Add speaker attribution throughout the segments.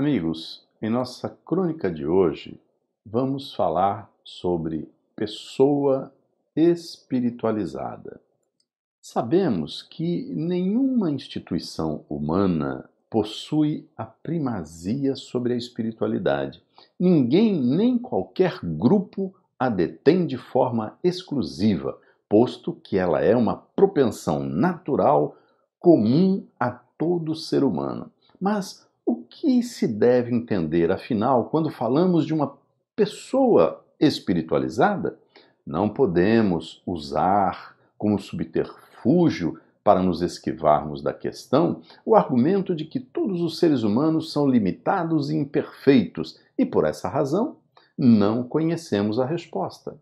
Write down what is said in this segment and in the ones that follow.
Speaker 1: Amigos, em nossa crônica de hoje, vamos falar sobre pessoa espiritualizada. Sabemos que nenhuma instituição humana possui a primazia sobre a espiritualidade. Ninguém nem qualquer grupo a detém de forma exclusiva, posto que ela é uma propensão natural comum a todo ser humano. Mas o que se deve entender, afinal, quando falamos de uma pessoa espiritualizada? Não podemos usar como subterfúgio para nos esquivarmos da questão o argumento de que todos os seres humanos são limitados e imperfeitos e, por essa razão, não conhecemos a resposta.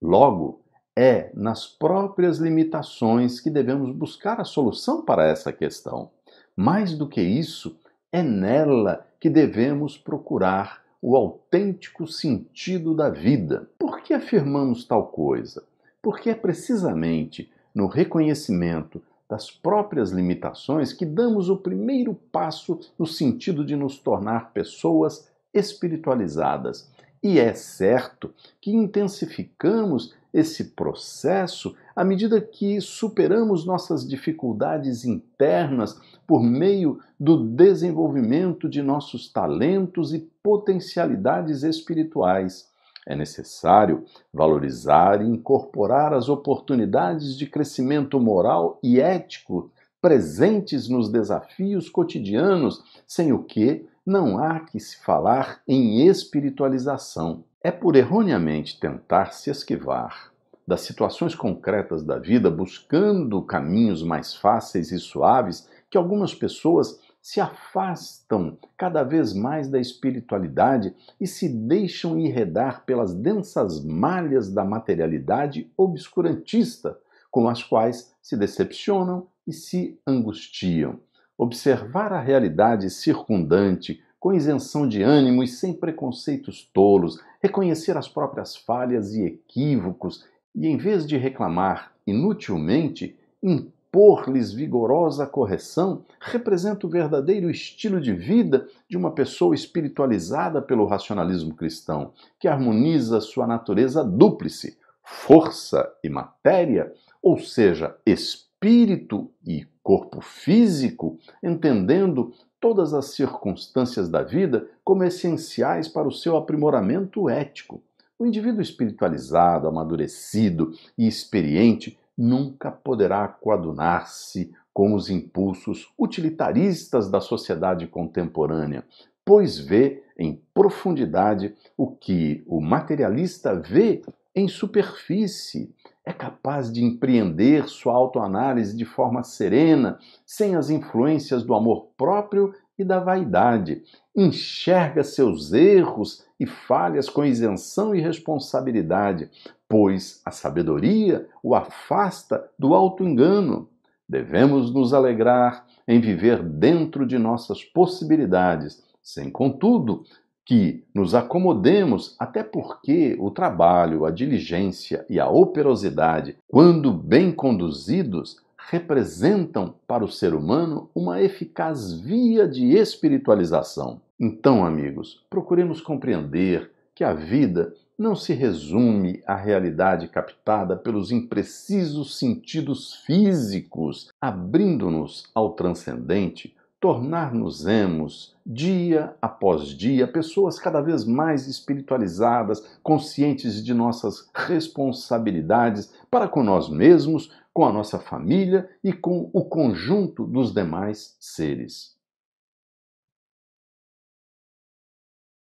Speaker 1: Logo, é nas próprias limitações que devemos buscar a solução para essa questão. Mais do que isso, é nela que devemos procurar o autêntico sentido da vida. Por que afirmamos tal coisa? Porque é precisamente no reconhecimento das próprias limitações que damos o primeiro passo no sentido de nos tornar pessoas espiritualizadas. E é certo que intensificamos esse processo à medida que superamos nossas dificuldades internas por meio do desenvolvimento de nossos talentos e potencialidades espirituais. É necessário valorizar e incorporar as oportunidades de crescimento moral e ético presentes nos desafios cotidianos, sem o que não há que se falar em espiritualização. É por erroneamente tentar se esquivar das situações concretas da vida, buscando caminhos mais fáceis e suaves, que algumas pessoas se afastam cada vez mais da espiritualidade e se deixam enredar pelas densas malhas da materialidade obscurantista, com as quais se decepcionam e se angustiam. Observar a realidade circundante com isenção de ânimo e sem preconceitos tolos, reconhecer as próprias falhas e equívocos e, em vez de reclamar inutilmente, impor-lhes vigorosa correção, representa o verdadeiro estilo de vida de uma pessoa espiritualizada pelo racionalismo cristão, que harmoniza sua natureza dúplice, força e matéria, ou seja, espírito e corpo físico, entendendo todas as circunstâncias da vida como essenciais para o seu aprimoramento ético o indivíduo espiritualizado, amadurecido e experiente nunca poderá coadunar-se com os impulsos utilitaristas da sociedade contemporânea, pois vê em profundidade o que o materialista vê em superfície. É capaz de empreender sua autoanálise de forma serena, sem as influências do amor próprio e da vaidade. Enxerga seus erros e falhas com isenção e responsabilidade, pois a sabedoria o afasta do auto-engano. Devemos nos alegrar em viver dentro de nossas possibilidades, sem, contudo, que nos acomodemos, até porque o trabalho, a diligência e a operosidade, quando bem conduzidos, representam para o ser humano uma eficaz via de espiritualização. Então, amigos, procuremos compreender que a vida não se resume à realidade captada pelos imprecisos sentidos físicos, abrindo-nos ao transcendente tornar-nos-emos, dia após dia, pessoas cada vez mais espiritualizadas, conscientes de nossas responsabilidades para com nós mesmos, com a nossa família e com o conjunto dos demais seres.